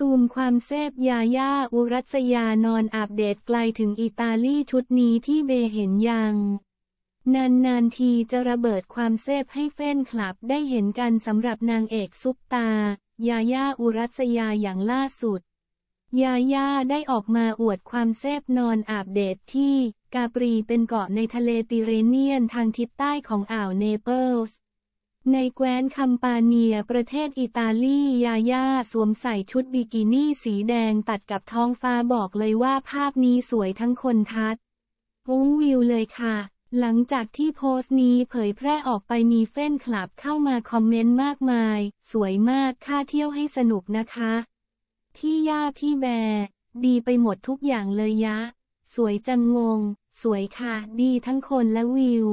ซูมความแซบยาย่าอุรัสยานอนอัปเดตไกลถึงอิตาลีชุดนี้ที่เบเห็นยัง นานนานทีจะระเบิดความแซบให้แฟนคลับได้เห็นกันสำหรับนางเอกซุปตา ยาย่าอุรัสยาอย่างล่าสุดยาย่าได้ออกมาอวดความแซบนอนอาบเดตที่กาปรีเป็นเกาะในทะเลติเรเนียนทางทิศใต้ของอ่าวเนเปิลส์ในแคว้นคัมปาเนียประเทศอิตาลียาย่า สวมใส่ชุดบิกินี่สีแดงตัดกับท้องฟ้าบอกเลยว่าภาพนี้สวยทั้งคนทัดวุ้งวิวเลยค่ะ หลังจากที่โพสต์นี้เผยแพร่ออกไปมีเฟนคลับเข้ามาคอมเมนต์มากมาย สวยมากค่าเที่ยวให้สนุกนะคะพี่ย่าพี่แบร์ดีไปหมดทุกอย่างเลยยะ สวยจังงง สวยค่ะ ดีทั้งคนและวิว